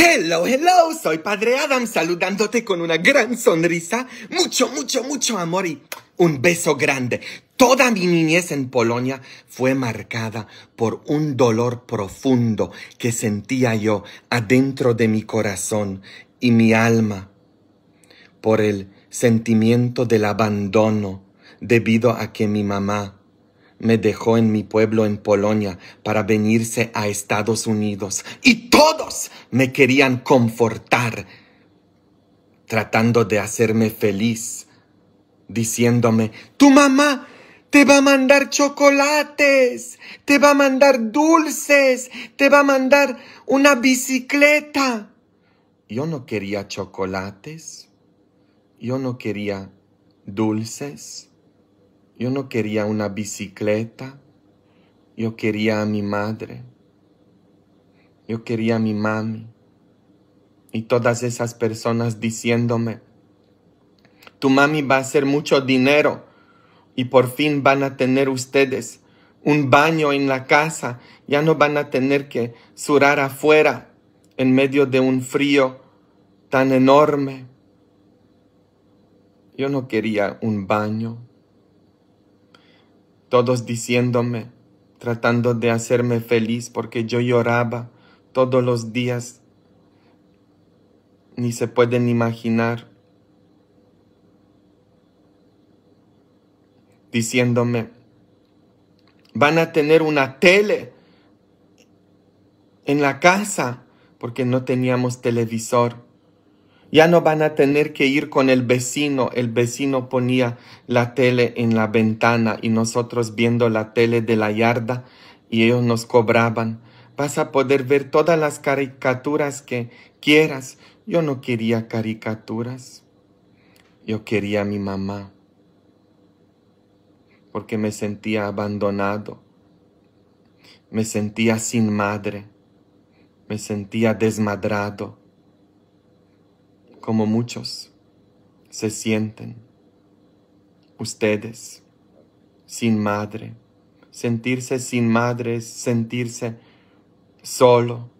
Hello, hello, soy Padre Adam saludándote con una gran sonrisa, mucho, mucho, mucho amor y un beso grande. Toda mi niñez en Polonia fue marcada por un dolor profundo que sentía yo adentro de mi corazón y mi alma, por el sentimiento del abandono debido a que mi mamá me dejó en mi pueblo en Polonia para venirse a Estados Unidos y todos me querían confortar, tratando de hacerme feliz, diciéndome, tu mamá te va a mandar chocolates, te va a mandar dulces, te va a mandar una bicicleta. Yo no quería chocolates, yo no quería dulces yo no quería una bicicleta, yo quería a mi madre, yo quería a mi mami. Y todas esas personas diciéndome, tu mami va a hacer mucho dinero y por fin van a tener ustedes un baño en la casa, ya no van a tener que surar afuera en medio de un frío tan enorme. Yo no quería un baño, todos diciéndome, tratando de hacerme feliz porque yo lloraba todos los días. Ni se pueden imaginar. Diciéndome, van a tener una tele en la casa porque no teníamos televisor ya no van a tener que ir con el vecino. El vecino ponía la tele en la ventana y nosotros viendo la tele de la yarda y ellos nos cobraban. Vas a poder ver todas las caricaturas que quieras. Yo no quería caricaturas. Yo quería a mi mamá. Porque me sentía abandonado. Me sentía sin madre. Me sentía desmadrado como muchos se sienten. Ustedes, sin madre, sentirse sin madre, sentirse solo,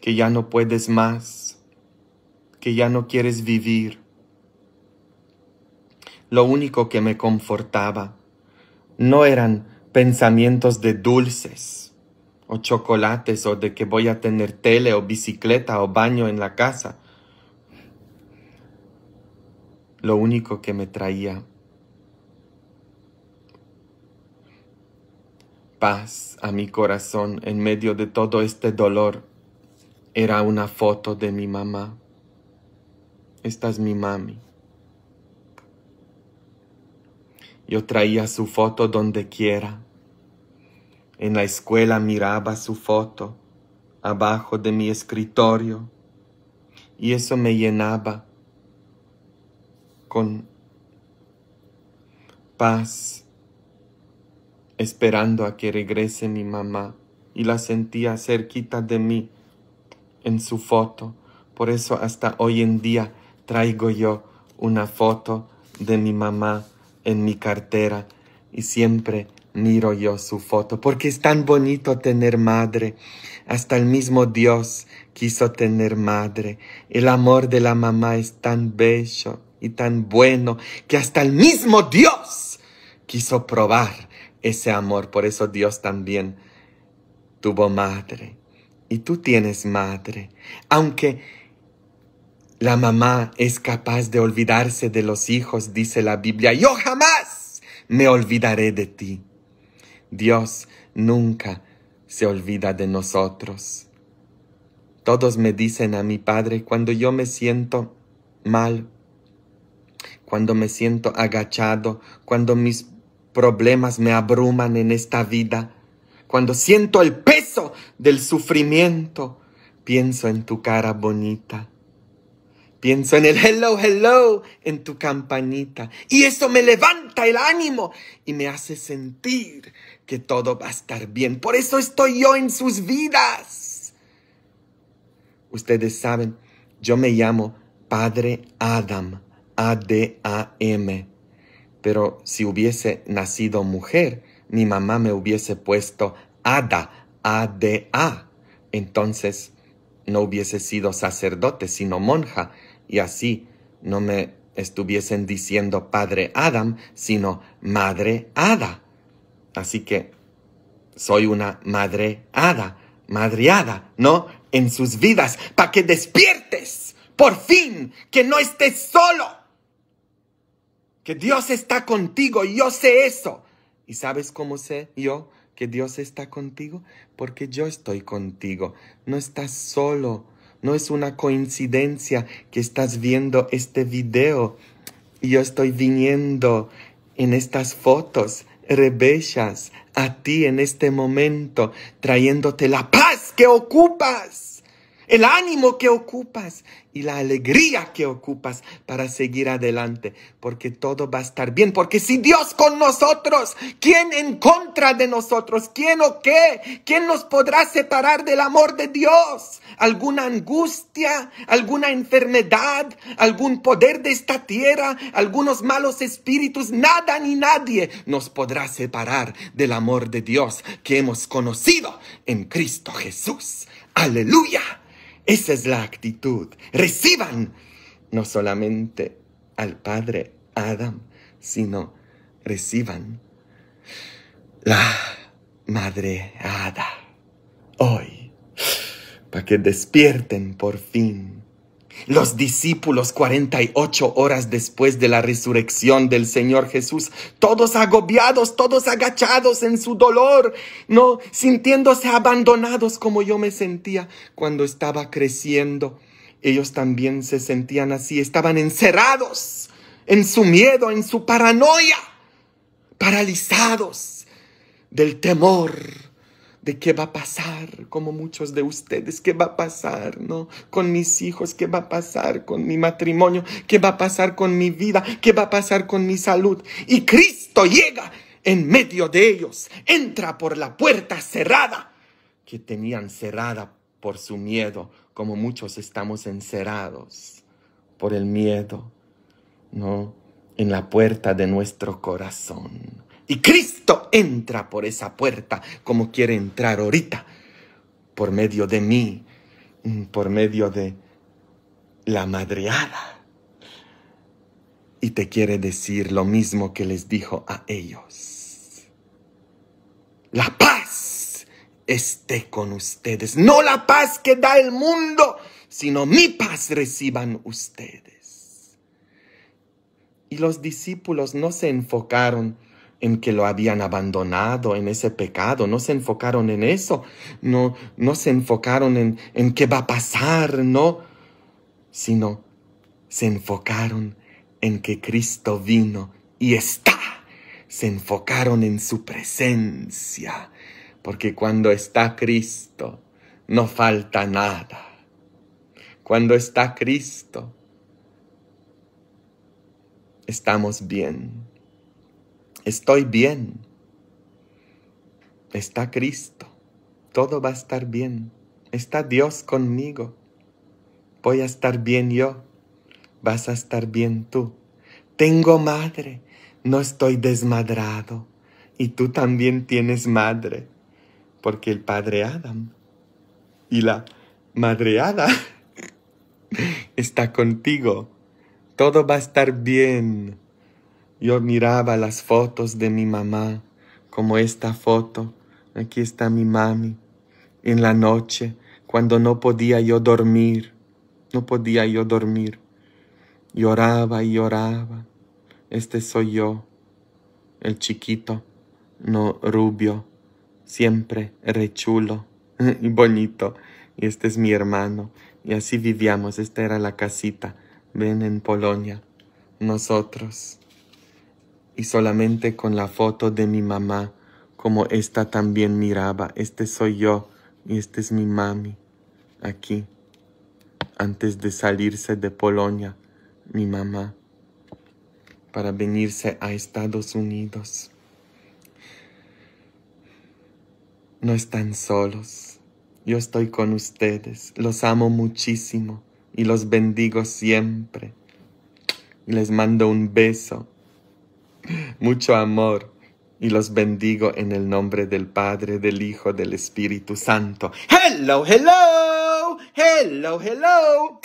que ya no puedes más, que ya no quieres vivir. Lo único que me confortaba no eran pensamientos de dulces, o chocolates, o de que voy a tener tele o bicicleta o baño en la casa. Lo único que me traía paz a mi corazón en medio de todo este dolor era una foto de mi mamá. Esta es mi mami. Yo traía su foto donde quiera. En la escuela miraba su foto abajo de mi escritorio y eso me llenaba con paz, esperando a que regrese mi mamá y la sentía cerquita de mí en su foto. Por eso hasta hoy en día traigo yo una foto de mi mamá en mi cartera y siempre miro yo su foto, porque es tan bonito tener madre. Hasta el mismo Dios quiso tener madre. El amor de la mamá es tan bello y tan bueno que hasta el mismo Dios quiso probar ese amor. Por eso Dios también tuvo madre. Y tú tienes madre. Aunque la mamá es capaz de olvidarse de los hijos, dice la Biblia, yo jamás me olvidaré de ti. Dios nunca se olvida de nosotros. Todos me dicen a mi Padre cuando yo me siento mal, cuando me siento agachado, cuando mis problemas me abruman en esta vida, cuando siento el peso del sufrimiento, pienso en tu cara bonita. Pienso en el hello, hello, en tu campanita. Y eso me levanta el ánimo y me hace sentir que todo va a estar bien. Por eso estoy yo en sus vidas. Ustedes saben, yo me llamo Padre Adam, A-D-A-M. Pero si hubiese nacido mujer, mi mamá me hubiese puesto Ada, A-D-A. Entonces no hubiese sido sacerdote, sino monja. Y así no me estuviesen diciendo Padre Adam, sino Madre Ada. Así que soy una madre madreada, madriada, ¿no? En sus vidas, para que despiertes, por fin, que no estés solo. Que Dios está contigo, y yo sé eso. ¿Y sabes cómo sé yo que Dios está contigo? Porque yo estoy contigo, no estás solo. No es una coincidencia que estás viendo este video y yo estoy viniendo en estas fotos, rebellas, a ti en este momento, trayéndote la paz que ocupas el ánimo que ocupas y la alegría que ocupas para seguir adelante, porque todo va a estar bien, porque si Dios con nosotros, ¿quién en contra de nosotros? ¿Quién o qué? ¿Quién nos podrá separar del amor de Dios? ¿Alguna angustia? ¿Alguna enfermedad? ¿Algún poder de esta tierra? ¿Algunos malos espíritus? Nada ni nadie nos podrá separar del amor de Dios que hemos conocido en Cristo Jesús. Aleluya. Esa es la actitud. Reciban no solamente al Padre Adam, sino reciban la Madre Ada hoy, para que despierten por fin los discípulos 48 horas después de la resurrección del Señor Jesús, todos agobiados, todos agachados en su dolor, no sintiéndose abandonados como yo me sentía cuando estaba creciendo. Ellos también se sentían así, estaban encerrados en su miedo, en su paranoia, paralizados del temor de qué va a pasar, como muchos de ustedes, qué va a pasar, ¿no? Con mis hijos, qué va a pasar con mi matrimonio, qué va a pasar con mi vida, qué va a pasar con mi salud. Y Cristo llega en medio de ellos, entra por la puerta cerrada, que tenían cerrada por su miedo, como muchos estamos encerrados por el miedo, ¿no? En la puerta de nuestro corazón y Cristo entra por esa puerta como quiere entrar ahorita, por medio de mí, mm, por medio de la madreada. Y te quiere decir lo mismo que les dijo a ellos. La paz esté con ustedes. No la paz que da el mundo, sino mi paz reciban ustedes. Y los discípulos no se enfocaron en que lo habían abandonado en ese pecado, no se enfocaron en eso, no, no se enfocaron en, en qué va a pasar, no, sino se enfocaron en que Cristo vino y está, se enfocaron en su presencia, porque cuando está Cristo no falta nada. Cuando está Cristo, estamos bien estoy bien. Está Cristo. Todo va a estar bien. Está Dios conmigo. Voy a estar bien yo. Vas a estar bien tú. Tengo madre. No estoy desmadrado. Y tú también tienes madre. Porque el padre Adam y la madre Ada está contigo. Todo va a estar bien. Yo miraba las fotos de mi mamá, como esta foto, aquí está mi mami, en la noche, cuando no podía yo dormir, no podía yo dormir. Lloraba y lloraba. Este soy yo, el chiquito, no rubio, siempre rechulo y bonito. Y este es mi hermano. Y así vivíamos. Esta era la casita. Ven en Polonia. Nosotros y solamente con la foto de mi mamá, como esta también miraba, este soy yo y este es mi mami, aquí, antes de salirse de Polonia, mi mamá, para venirse a Estados Unidos. No están solos, yo estoy con ustedes, los amo muchísimo y los bendigo siempre. Y les mando un beso mucho amor y los bendigo en el nombre del Padre, del Hijo, del Espíritu Santo. Hello, hello, hello, hello.